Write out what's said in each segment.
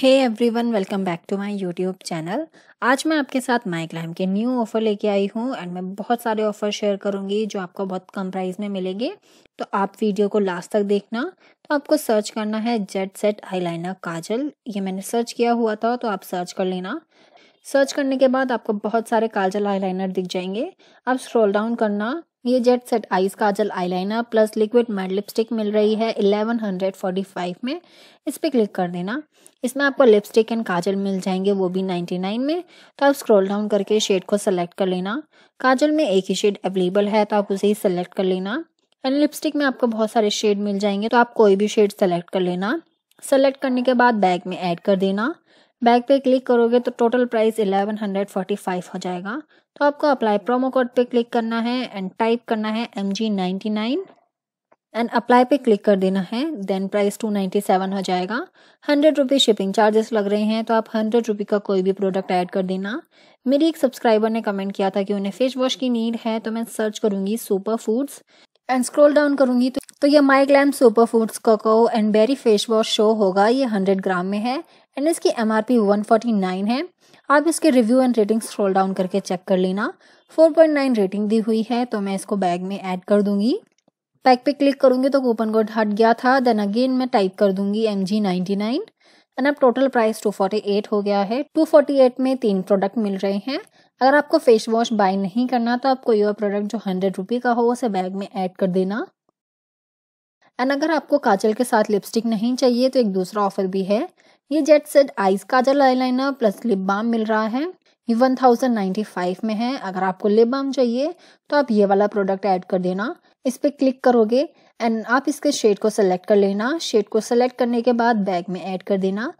hey everyone welcome back to my YouTube channel आज मैं आपके साथ माई क्लाइम के न्यू ऑफ़र लेके आई हूँ एंड मैं बहुत सारे ऑफ़र शेयर करूंगी जो आपको बहुत कम प्राइस में मिलेंगे तो आप वीडियो को लास्ट तक देखना तो आपको सर्च करना है जेड सेट आईलाइनर काजल ये मैंने सर्च किया हुआ था तो आप सर्च कर लेना सर्च करने के बाद आपको बहुत सारे काजल आईलाइनर दिख जाएंगे आप स्क्रॉल डाउन करना ये jet set ice kajal eyeliner plus liquid matte lipstick मिल रही है 1145 में इस पर क्लिक कर देना इसमें आपको लिपस्टिक एंड काजल मिल जाएंगे वो भी 99 में तो आप स्क्रॉल डाउन करके शेड को सेलेक्ट कर लेना काजल में एक ही शेड अवेलेबल है तो आप उसे ही सेलेक्ट कर लेना एंड लिपस्टिक में आपको बहुत सारे शेड मिल जाएंगे तो आप कोई भी शेड सेलेक्ट कर लेना सेलेक्ट करने के बाद बैग में ऐड कर देना बैक पे क्लिक करोगे तो टोटल प्राइस 1145 हो जाएगा तो आपको अप्लाई प्रोमो कोड पे क्लिक करना है एंड टाइप करना है M G ninety nine and apply पे क्लिक कर देना है then price two ninety seven हो जाएगा हंड्रेड रुपीज़ शिपिंग चार्जेस लग रहे हैं तो आप हंड्रेड रुपी का कोई भी प्रोडक्ट ऐड कर देना मेरी एक सब्सक्राइबर ने कमेंट किया था कि उन्हें फेस वॉश की नीड है तो मैं सर्च करूंगी super foods and scroll down करूंगी तो तो ये MyGlamm super foods cocoa and berry face wash show होगा ये हंड्रेड ग्राम में है एंड इसकी M R P one forty nine है आप इसके review and rating scroll down करके चेक कर लेना फोर पॉइंट नाइन रेटिंग दी हुई है तो मैं इसको बैग में ऐड कर दूंगी पैक पे क्लिक करूंगी तो कूपन कोड हट गया था देन अगेन मैं टाइप कर दूंगी M G ninety nine and अब total price two forty eight हो गया है टू फोर्टी एट में तीन प्रोडक्ट मिल रहे हैं अगर आपको फेस वॉश बाय नहीं करना तो आप कोई और प्रोडक्ट जो हंड्रेड रुपी का हो उसे बैग में ऐड कर देना एंड अगर आपको काजल के साथ लिपस्टिक नहीं चाहिए तो एक दूसरा ऑफर भी है ये jet set ice kajal eyeliner plus lip balm मिल रहा है ये वन थाउजेंड नाइन्टी फाइव में है अगर आपको लिप बाम चाहिए तो आप ये वाला प्रोडक्ट ऐड कर देना इस पर क्लिक करोगे एंड आप इसके शेड को सेलेक्ट कर लेना शेड को सेलेक्ट करने के बाद बैग में ऐड कर देना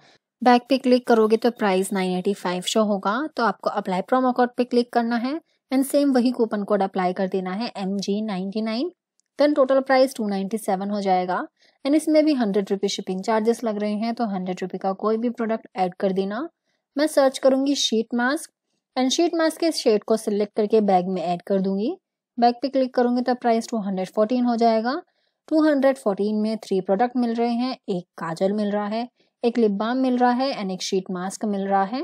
बैग पे क्लिक करोगे तो price nine eighty five show होगा तो आपको अप्लाई प्रोमो कोड पे क्लिक करना है एंड सेम वही कूपन कोड अप्लाई कर देना है M G ninety nine then total price two ninety seven हो जाएगा एंड इसमें भी हंड्रेड रुपी शिपिंग चार्जेस लग रहे हैं तो हंड्रेड रुपी का कोई भी प्रोडक्ट ऐड कर देना मैं सर्च करूँगी sheet mask and sheet mask के शेड को सिलेक्ट करके बैग में ऐड कर दूंगी बैग पे क्लिक करूँगी तो प्राइस टू हंड्रेड फोर्टीन हो जाएगा टू हंड्रेड फोर्टीन में थ्री प्रोडक्ट मिल रहे हैं एक काजल मिल रहा है एक लिप बाम मिल रहा है एंड एक शीट मास्क मिल रहा है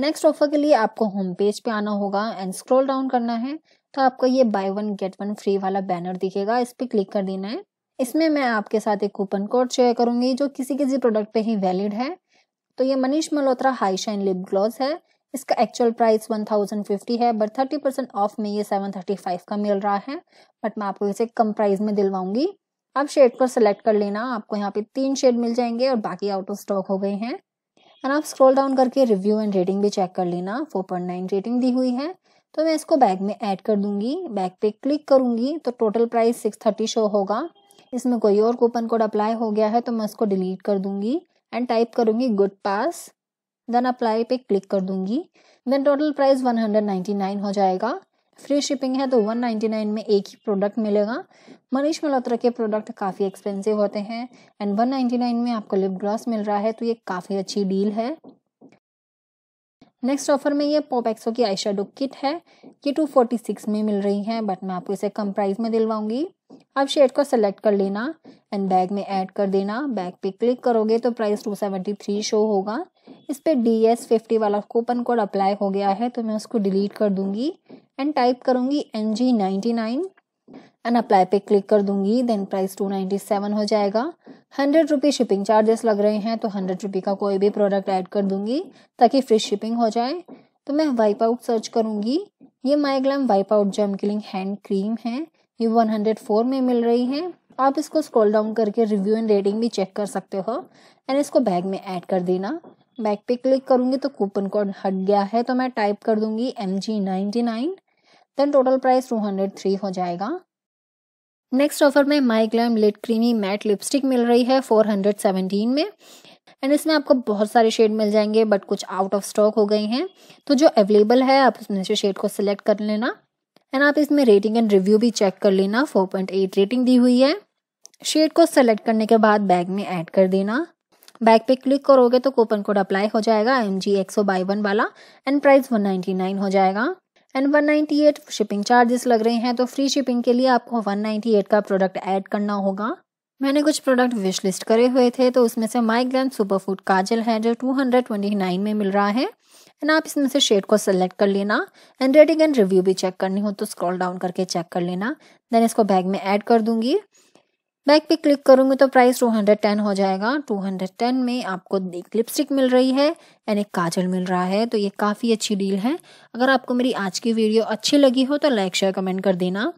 नेक्स्ट ऑफर के लिए आपको होम पेज पे आना होगा एंड स्क्रॉल डाउन करना है तो आपको ये buy one get one free वाला बैनर दिखेगा इस पर क्लिक कर देना है इसमें मैं आपके साथ एक कूपन कोड शेयर करूंगी जो किसी किसी प्रोडक्ट पे ही वैलिड है तो ये Manish Malhotra high shine lip gloss है इसका एक्चुअल प्राइस 1050 है बट 30 परसेंट ऑफ में ये 735 का मिल रहा है बट मैं आपको इसे कम प्राइस में दिलवाऊंगी आप शेड को सिलेक्ट कर लेना आपको यहाँ पे तीन शेड मिल जाएंगे और बाकी आउट ऑफ स्टॉक हो गए हैं एंड आप स्क्रॉल डाउन करके रिव्यू एंड रेटिंग भी चेक कर लेना 4.9 रेटिंग दी हुई है तो मैं इसको बैग में ऐड कर दूंगी बैग पे क्लिक करूंगी तो total price six thirty show होगा इसमें कोई और कूपन कोड अप्लाई हो गया है तो मैं उसको डिलीट कर दूंगी एंड टाइप करूंगी गुड पास देन अप्लाई पे क्लिक कर दूंगी देन टोटल प्राइस 199 हो जाएगा फ्री शिपिंग है तो 199 में एक ही प्रोडक्ट मिलेगा मनीष मल्होत्रा के प्रोडक्ट काफ़ी एक्सपेंसिव होते हैं एंड 199 में आपको लिप ग्लॉस मिल रहा है तो ये काफ़ी अच्छी डील है नेक्स्ट ऑफर में ये पॉप एक्सो की आई शेडो किट है ये टू फोर्टी सिक्स में मिल रही है बट मैं आपको इसे कम प्राइस में दिलवाऊंगी आप शेड को सेलेक्ट कर लेना एंड बैग में ऐड कर देना बैग पे क्लिक करोगे तो price two seventy three show होगा इस पर डी एस फिफ्टी वाला कूपन कोड अप्लाई हो गया है तो मैं उसको डिलीट कर दूंगी एंड टाइप करूंगी N G ninety nine and apply पे क्लिक कर दूंगी then price two ninety seven हो जाएगा हंड्रेड रुपी शिपिंग चार्जेस लग रहे हैं तो हंड्रेड रुपी का कोई भी प्रोडक्ट ऐड कर दूंगी ताकि फ्री शिपिंग हो जाए तो मैं वाइप आउट सर्च करूंगी ये MyGlamm wipe out germ killing hand cream है ये वन हंड्रेड फोर में मिल रही है आप इसको स्क्रॉल डाउन करके रिव्यू एंड रेटिंग भी चेक कर सकते हो एंड इसको बैग में ऐड कर देना बैग पे क्लिक करूँगी तो कूपन कोड हट गया है तो मैं टाइप कर दूंगी M G ninety nine then total price two hundred three हो जाएगा नेक्स्ट ऑफर में MyGlamm lit creamy matte lipstick मिल रही है 417 में एंड इसमें आपको बहुत सारे शेड मिल जाएंगे बट कुछ आउट ऑफ स्टॉक हो गए हैं तो जो अवेलेबल है आप उसमें से शेड को सिलेक्ट कर लेना एंड आप इसमें रेटिंग एंड रिव्यू भी चेक कर लेना 4.8 रेटिंग दी हुई है शेड को सेलेक्ट करने के बाद बैग में ऐड कर देना बैग पे क्लिक करोगे तो कूपन कोड अप्लाई हो जाएगा M G exo by one वाला and price one ninety nine हो जाएगा and one eight shipping charges लग रहे हैं तो फ्री शिपिंग के लिए आपको वन एट का प्रोडक्ट ऐड करना होगा मैंने कुछ प्रोडक्ट विश लिस्ट करे हुए थे तो उसमें से MyGlamm super food kajal है जो टू हंड्रेड ट्वेंटी नाइन में मिल रहा है एंड आप इसमें से शेड को सेलेक्ट कर लेना एंड रेटिंग एंड रिव्यू भी चेक करनी हो तो स्क्रॉल डाउन करके चेक कर लेना देन इसको बैग में ऐड कर दूंगी बैक पे क्लिक करूँगी तो प्राइस 210 हो जाएगा 210 में आपको एक लिपस्टिक मिल रही है एंड एक काजल मिल रहा है तो ये काफ़ी अच्छी डील है अगर आपको मेरी आज की वीडियो अच्छी लगी हो तो लाइक शेयर कमेंट कर देना